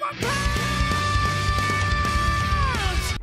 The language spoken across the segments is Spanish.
my power.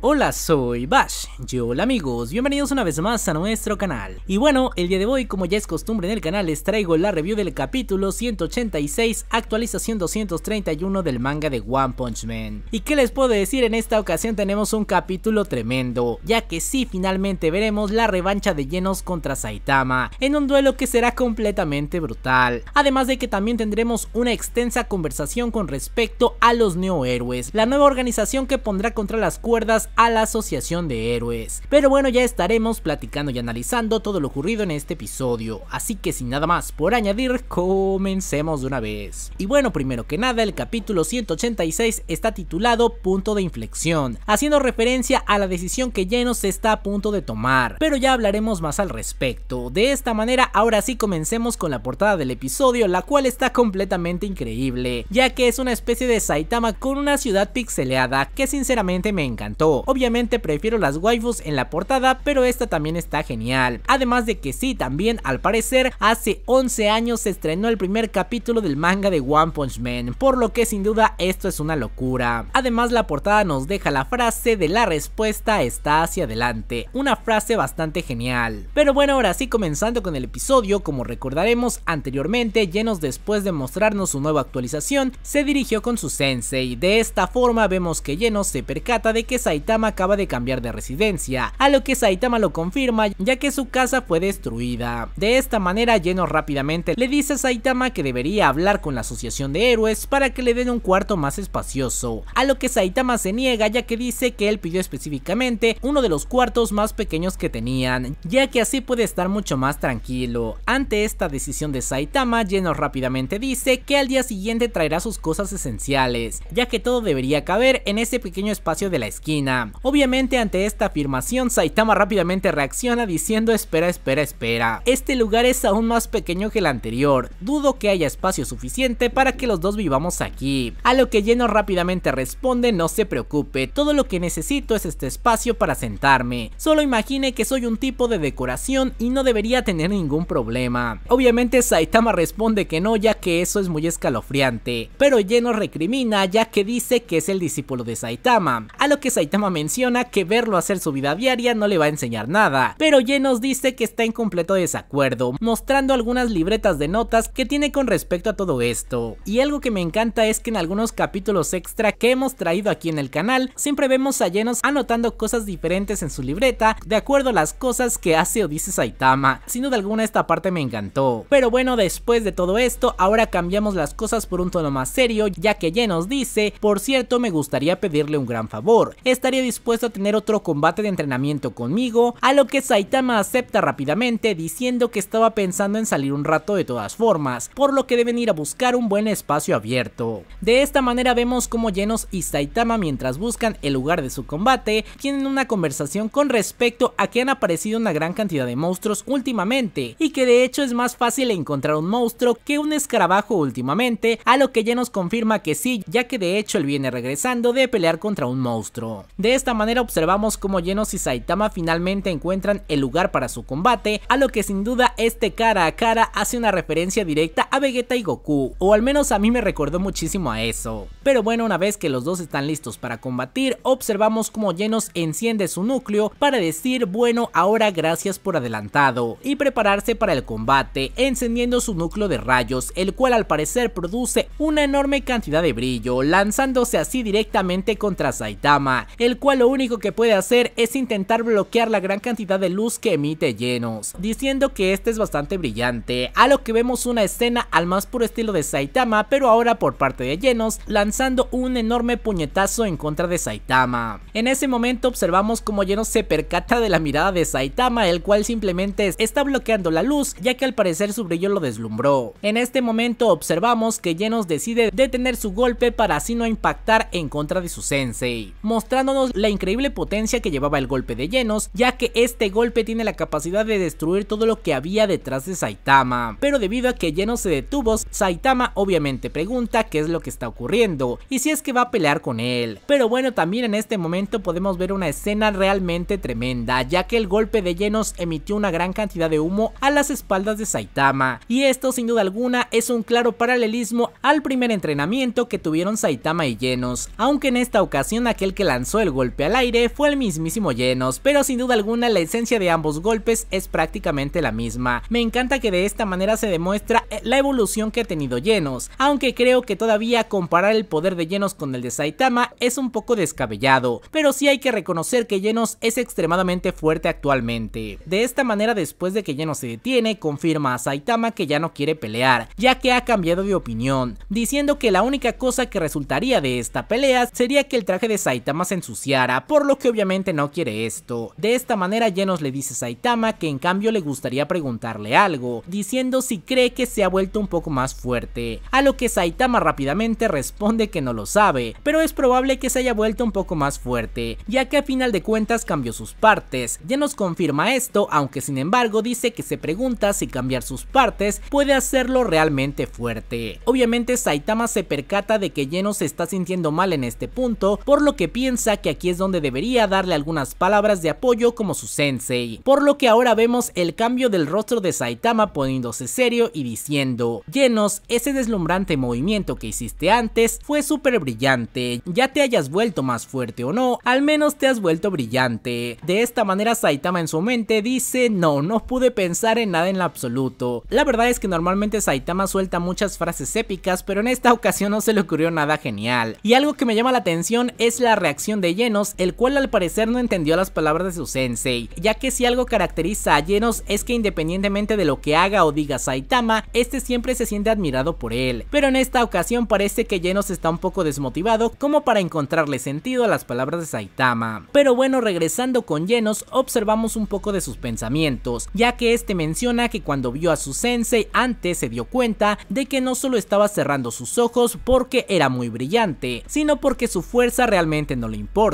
Hola, soy Bash, yo hola amigos, bienvenidos una vez más a nuestro canal. Y bueno, el día de hoy, como ya es costumbre en el canal, les traigo la review del capítulo 186, actualización 231 del manga de One Punch Man. ¿Y que les puedo decir? En esta ocasión tenemos un capítulo tremendo, ya que sí finalmente veremos la revancha de llenos contra Saitama, en un duelo que será completamente brutal. Además de que también tendremos una extensa conversación con respecto a los neohéroes, la nueva organización que pondrá contra las cuerdas a la Asociación de Héroes. Pero bueno, ya estaremos platicando y analizando todo lo ocurrido en este episodio, así que sin nada más por añadir, comencemos de una vez. Y bueno, primero que nada, el capítulo 186 está titulado Punto de Inflexión, haciendo referencia a la decisión que se está a punto de tomar, pero ya hablaremos más al respecto. De esta manera, ahora sí comencemos con la portada del episodio, la cual está completamente increíble, ya que es una especie de Saitama con una ciudad pixelada que sinceramente me encantó. Obviamente prefiero las waifus en la portada, pero esta también está genial. Además de que sí, también al parecer hace 11 años se estrenó el primer capítulo del manga de One Punch Man, por lo que sin duda esto es una locura. Además la portada nos deja la frase de la respuesta está hacia adelante, una frase bastante genial. Pero bueno, ahora sí comenzando con el episodio, como recordaremos anteriormente, llenos después de mostrarnos su nueva actualización, se dirigió con su sensei. De esta forma vemos que Llenos se percata de que Saito Saitama acaba de cambiar de residencia, a lo que Saitama lo confirma ya que su casa fue destruida. De esta manera Lleno rápidamente le dice a Saitama que debería hablar con la asociación de héroes para que le den un cuarto más espacioso, a lo que Saitama se niega ya que dice que él pidió específicamente uno de los cuartos más pequeños que tenían, ya que así puede estar mucho más tranquilo. Ante esta decisión de Saitama, Lleno rápidamente dice que al día siguiente traerá sus cosas esenciales, ya que todo debería caber en ese pequeño espacio de la esquina, Obviamente ante esta afirmación Saitama rápidamente reacciona diciendo espera, espera, espera. Este lugar es aún más pequeño que el anterior, dudo que haya espacio suficiente para que los dos vivamos aquí. A lo que Lleno rápidamente responde no se preocupe, todo lo que necesito es este espacio para sentarme. Solo imagine que soy un tipo de decoración y no debería tener ningún problema. Obviamente Saitama responde que no ya que eso es muy escalofriante, pero Lleno recrimina ya que dice que es el discípulo de Saitama, a lo que Saitama menciona que verlo hacer su vida diaria no le va a enseñar nada, pero Ye nos dice que está en completo desacuerdo, mostrando algunas libretas de notas que tiene con respecto a todo esto. Y algo que me encanta es que en algunos capítulos extra que hemos traído aquí en el canal, siempre vemos a Yenos anotando cosas diferentes en su libreta, de acuerdo a las cosas que hace o dice Saitama. Sin duda alguna esta parte me encantó. Pero bueno, después de todo esto, ahora cambiamos las cosas por un tono más serio, ya que Yenos dice, por cierto me gustaría pedirle un gran favor, estaría dispuesto a tener otro combate de entrenamiento conmigo, a lo que Saitama acepta rápidamente diciendo que estaba pensando en salir un rato de todas formas, por lo que deben ir a buscar un buen espacio abierto. De esta manera vemos como Genos y Saitama mientras buscan el lugar de su combate, tienen una conversación con respecto a que han aparecido una gran cantidad de monstruos últimamente y que de hecho es más fácil encontrar un monstruo que un escarabajo últimamente, a lo que Genos confirma que sí, ya que de hecho él viene regresando de pelear contra un monstruo. De esta manera observamos cómo Genos y Saitama finalmente encuentran el lugar para su combate, a lo que sin duda este cara a cara hace una referencia directa a Vegeta y Goku, o al menos a mí me recordó muchísimo a eso. Pero bueno, una vez que los dos están listos para combatir, observamos cómo Genos enciende su núcleo para decir bueno ahora gracias por adelantado y prepararse para el combate, encendiendo su núcleo de rayos, el cual al parecer produce una enorme cantidad de brillo, lanzándose así directamente contra Saitama, el cual lo único que puede hacer es intentar bloquear la gran cantidad de luz que emite Genos, diciendo que este es bastante brillante, a lo que vemos una escena al más puro estilo de Saitama, pero ahora por parte de Genos, lanzando un enorme puñetazo en contra de Saitama. En ese momento observamos como Genos se percata de la mirada de Saitama, el cual simplemente está bloqueando la luz, ya que al parecer su brillo lo deslumbró. En este momento observamos que Genos decide detener su golpe para así no impactar en contra de su sensei, mostrándonos la increíble potencia que llevaba el golpe de Genos, ya que este golpe tiene la capacidad de destruir todo lo que había detrás de Saitama. Pero debido a que Genos se detuvo, Saitama obviamente pregunta qué es lo que está ocurriendo y si es que va a pelear con él. Pero bueno, también en este momento podemos ver una escena realmente tremenda, ya que el golpe de llenos emitió una gran cantidad de humo a las espaldas de Saitama, y esto sin duda alguna es un claro paralelismo al primer entrenamiento que tuvieron Saitama y Genos, aunque en esta ocasión aquel que lanzó el golpe al aire fue el mismísimo Llenos, pero sin duda alguna la esencia de ambos golpes es prácticamente la misma. Me encanta que de esta manera se demuestra eh, la evolución que ha tenido Llenos, aunque creo que todavía comparar el poder de Llenos con el de Saitama es un poco descabellado, pero sí hay que reconocer que Llenos es extremadamente fuerte actualmente. De esta manera después de que Genos se detiene, confirma a Saitama que ya no quiere pelear, ya que ha cambiado de opinión, diciendo que la única cosa que resultaría de esta pelea sería que el traje de Saitama se sus por lo que obviamente no quiere esto. De esta manera Genos le dice a Saitama que en cambio le gustaría preguntarle algo, diciendo si cree que se ha vuelto un poco más fuerte, a lo que Saitama rápidamente responde que no lo sabe, pero es probable que se haya vuelto un poco más fuerte, ya que a final de cuentas cambió sus partes. Genos confirma esto, aunque sin embargo dice que se pregunta si cambiar sus partes puede hacerlo realmente fuerte. Obviamente Saitama se percata de que Genos se está sintiendo mal en este punto, por lo que piensa que aquí es donde debería darle algunas palabras de apoyo como su sensei, por lo que ahora vemos el cambio del rostro de Saitama poniéndose serio y diciendo, llenos, ese deslumbrante movimiento que hiciste antes fue súper brillante, ya te hayas vuelto más fuerte o no, al menos te has vuelto brillante. De esta manera Saitama en su mente dice, no, no pude pensar en nada en lo absoluto. La verdad es que normalmente Saitama suelta muchas frases épicas, pero en esta ocasión no se le ocurrió nada genial. Y algo que me llama la atención es la reacción de el cual al parecer no entendió las palabras de su sensei, ya que si algo caracteriza a Llenos es que independientemente de lo que haga o diga Saitama, este siempre se siente admirado por él, pero en esta ocasión parece que Llenos está un poco desmotivado como para encontrarle sentido a las palabras de Saitama. Pero bueno, regresando con Llenos, observamos un poco de sus pensamientos, ya que este menciona que cuando vio a su sensei antes se dio cuenta de que no solo estaba cerrando sus ojos porque era muy brillante, sino porque su fuerza realmente no le importa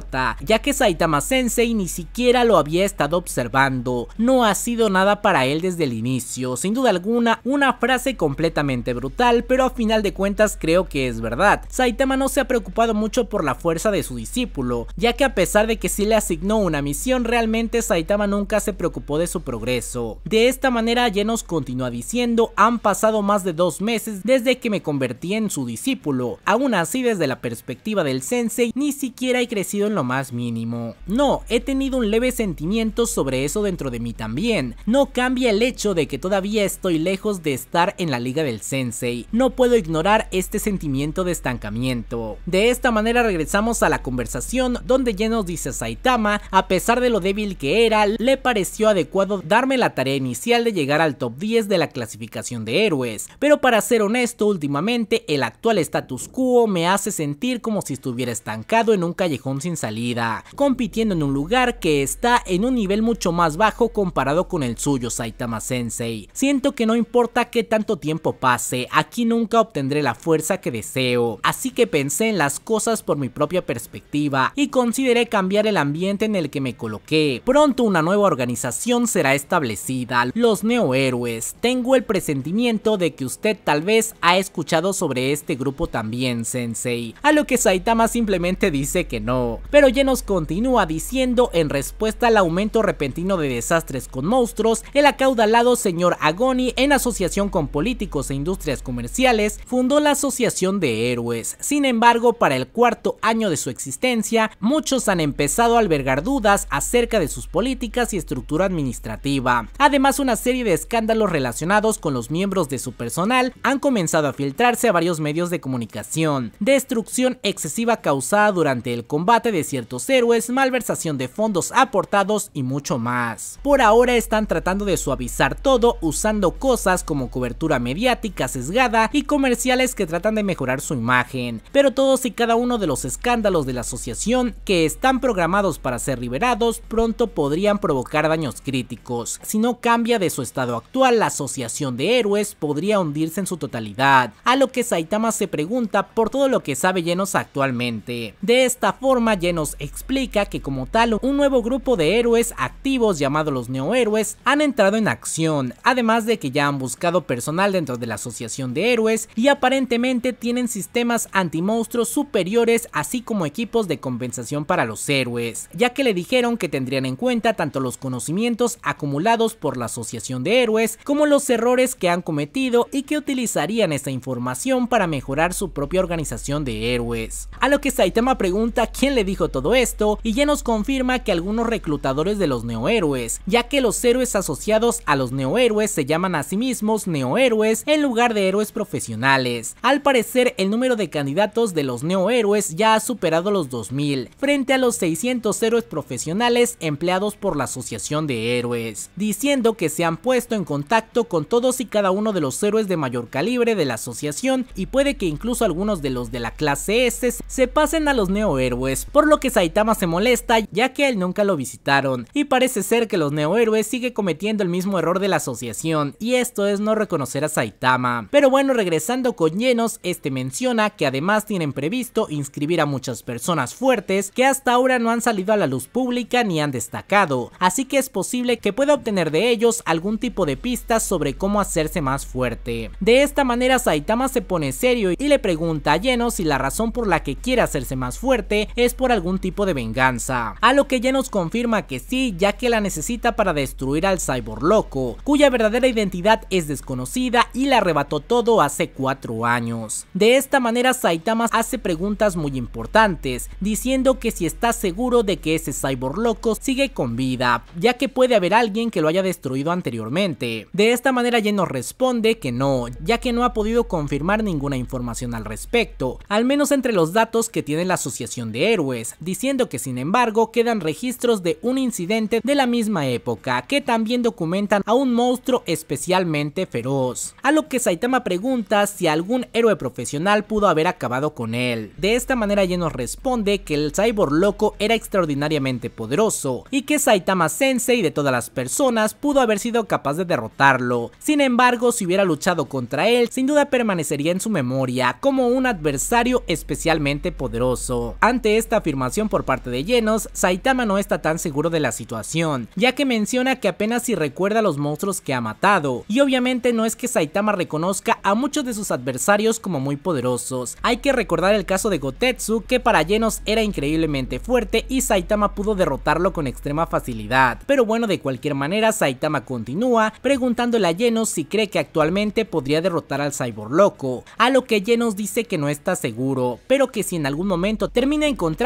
ya que Saitama Sensei ni siquiera lo había estado observando, no ha sido nada para él desde el inicio, sin duda alguna una frase completamente brutal, pero a final de cuentas creo que es verdad, Saitama no se ha preocupado mucho por la fuerza de su discípulo, ya que a pesar de que sí le asignó una misión, realmente Saitama nunca se preocupó de su progreso. De esta manera Genos continúa diciendo, han pasado más de dos meses desde que me convertí en su discípulo, aún así desde la perspectiva del sensei ni siquiera he crecido en lo más mínimo. No, he tenido un leve sentimiento sobre eso dentro de mí también. No cambia el hecho de que todavía estoy lejos de estar en la liga del sensei. No puedo ignorar este sentimiento de estancamiento. De esta manera regresamos a la conversación donde ya nos dice Saitama, a pesar de lo débil que era, le pareció adecuado darme la tarea inicial de llegar al top 10 de la clasificación de héroes. Pero para ser honesto, últimamente el actual status quo me hace sentir como si estuviera estancado en un callejón sin salida, compitiendo en un lugar que está en un nivel mucho más bajo comparado con el suyo Saitama Sensei. Siento que no importa qué tanto tiempo pase, aquí nunca obtendré la fuerza que deseo, así que pensé en las cosas por mi propia perspectiva y consideré cambiar el ambiente en el que me coloqué. Pronto una nueva organización será establecida, los neohéroes. Tengo el presentimiento de que usted tal vez ha escuchado sobre este grupo también, Sensei, a lo que Saitama simplemente dice que no. Pero llenos continúa diciendo en respuesta al aumento repentino de desastres con monstruos, el acaudalado señor Agoni en asociación con políticos e industrias comerciales fundó la Asociación de Héroes. Sin embargo, para el cuarto año de su existencia, muchos han empezado a albergar dudas acerca de sus políticas y estructura administrativa. Además, una serie de escándalos relacionados con los miembros de su personal han comenzado a filtrarse a varios medios de comunicación. Destrucción excesiva causada durante el combate de ciertos héroes, malversación de fondos aportados y mucho más. Por ahora están tratando de suavizar todo usando cosas como cobertura mediática sesgada y comerciales que tratan de mejorar su imagen, pero todos y cada uno de los escándalos de la asociación que están programados para ser liberados pronto podrían provocar daños críticos. Si no cambia de su estado actual, la asociación de héroes podría hundirse en su totalidad, a lo que Saitama se pregunta por todo lo que sabe llenos actualmente. De esta forma ya nos explica que como tal un nuevo grupo de héroes activos llamados los neohéroes han entrado en acción, además de que ya han buscado personal dentro de la asociación de héroes y aparentemente tienen sistemas antimonstruos superiores así como equipos de compensación para los héroes, ya que le dijeron que tendrían en cuenta tanto los conocimientos acumulados por la asociación de héroes como los errores que han cometido y que utilizarían esta información para mejorar su propia organización de héroes. A lo que Saitama pregunta quién le dijo todo esto y ya nos confirma que algunos reclutadores de los neohéroes, ya que los héroes asociados a los neohéroes se llaman a sí mismos neohéroes en lugar de héroes profesionales. Al parecer, el número de candidatos de los neohéroes ya ha superado los 2000, frente a los 600 héroes profesionales empleados por la Asociación de Héroes, diciendo que se han puesto en contacto con todos y cada uno de los héroes de mayor calibre de la asociación y puede que incluso algunos de los de la clase S se pasen a los neohéroes, por lo que Saitama se molesta ya que él nunca lo visitaron, y parece ser que los neohéroes sigue cometiendo el mismo error de la asociación, y esto es no reconocer a Saitama. Pero bueno, regresando con Llenos, este menciona que además tienen previsto inscribir a muchas personas fuertes que hasta ahora no han salido a la luz pública ni han destacado, así que es posible que pueda obtener de ellos algún tipo de pistas sobre cómo hacerse más fuerte. De esta manera Saitama se pone serio y le pregunta a Llenos si la razón por la que quiere hacerse más fuerte es por algún tipo de venganza, a lo que ya nos confirma que sí, ya que la necesita para destruir al cyborg loco, cuya verdadera identidad es desconocida y la arrebató todo hace cuatro años. De esta manera Saitama hace preguntas muy importantes, diciendo que si está seguro de que ese cyborg loco sigue con vida, ya que puede haber alguien que lo haya destruido anteriormente. De esta manera nos responde que no, ya que no ha podido confirmar ninguna información al respecto, al menos entre los datos que tiene la Asociación de Héroes diciendo que sin embargo quedan registros de un incidente de la misma época, que también documentan a un monstruo especialmente feroz. A lo que Saitama pregunta si algún héroe profesional pudo haber acabado con él. De esta manera Yenos responde que el cyborg loco era extraordinariamente poderoso y que Saitama Sensei de todas las personas pudo haber sido capaz de derrotarlo. Sin embargo, si hubiera luchado contra él, sin duda permanecería en su memoria como un adversario especialmente poderoso. Ante esta afirmación por parte de Llenos, Saitama no está tan seguro de la situación, ya que menciona que apenas si recuerda los monstruos que ha matado, y obviamente no es que Saitama reconozca a muchos de sus adversarios como muy poderosos. Hay que recordar el caso de Gotetsu, que para Llenos era increíblemente fuerte y Saitama pudo derrotarlo con extrema facilidad. Pero bueno, de cualquier manera, Saitama continúa preguntándole a Llenos si cree que actualmente podría derrotar al Cyborg Loco, a lo que Llenos dice que no está seguro, pero que si en algún momento termina encontrando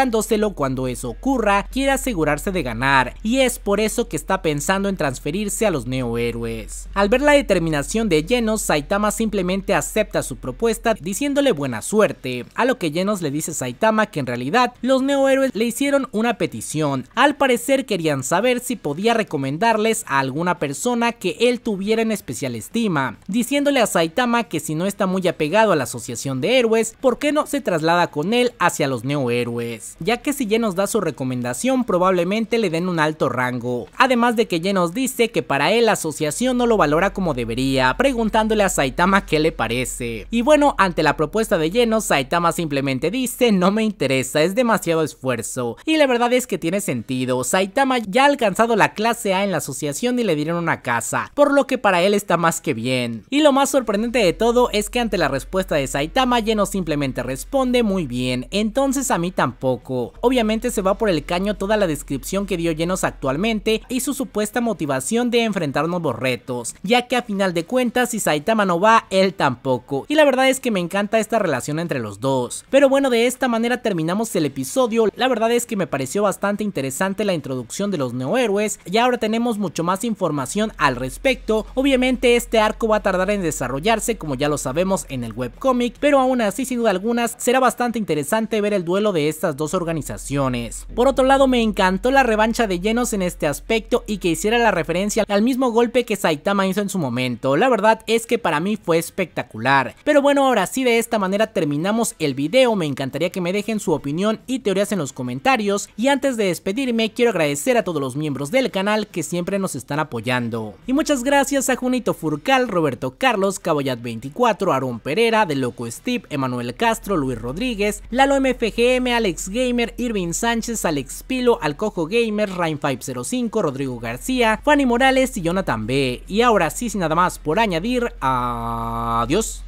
cuando eso ocurra, quiere asegurarse de ganar, y es por eso que está pensando en transferirse a los neohéroes. Al ver la determinación de Genos, Saitama simplemente acepta su propuesta diciéndole buena suerte, a lo que Genos le dice a Saitama que en realidad los neohéroes le hicieron una petición, al parecer querían saber si podía recomendarles a alguna persona que él tuviera en especial estima, diciéndole a Saitama que si no está muy apegado a la asociación de héroes, ¿por qué no se traslada con él hacia los neohéroes? ya que si Genos da su recomendación probablemente le den un alto rango, además de que Genos dice que para él la asociación no lo valora como debería, preguntándole a Saitama qué le parece. Y bueno, ante la propuesta de Lleno, Saitama simplemente dice no me interesa, es demasiado esfuerzo. Y la verdad es que tiene sentido, Saitama ya ha alcanzado la clase A en la asociación y le dieron una casa, por lo que para él está más que bien. Y lo más sorprendente de todo es que ante la respuesta de Saitama, Lleno simplemente responde muy bien, entonces a mí tampoco Obviamente se va por el caño toda la descripción que dio Llenos actualmente y su supuesta motivación de enfrentar nuevos retos, ya que a final de cuentas si Saitama no va, él tampoco. Y la verdad es que me encanta esta relación entre los dos. Pero bueno, de esta manera terminamos el episodio. La verdad es que me pareció bastante interesante la introducción de los héroes y ahora tenemos mucho más información al respecto. Obviamente este arco va a tardar en desarrollarse como ya lo sabemos en el webcomic, pero aún así sin duda algunas será bastante interesante ver el duelo de estas dos organizaciones. Por otro lado, me encantó la revancha de llenos en este aspecto y que hiciera la referencia al mismo golpe que Saitama hizo en su momento. La verdad es que para mí fue espectacular. Pero bueno, ahora sí de esta manera terminamos el video. Me encantaría que me dejen su opinión y teorías en los comentarios. Y antes de despedirme, quiero agradecer a todos los miembros del canal que siempre nos están apoyando. Y muchas gracias a Junito Furcal, Roberto Carlos, Caboyat24, Aaron Pereira, De Loco Steve, Emanuel Castro, Luis Rodríguez, Lalo MFGM, Alex Gamer, Irving Sánchez, Alex Pilo, Alcojo Gamer, Rain505, Rodrigo García, Fanny Morales y Jonathan B. Y ahora sí, sin nada más por añadir, adiós.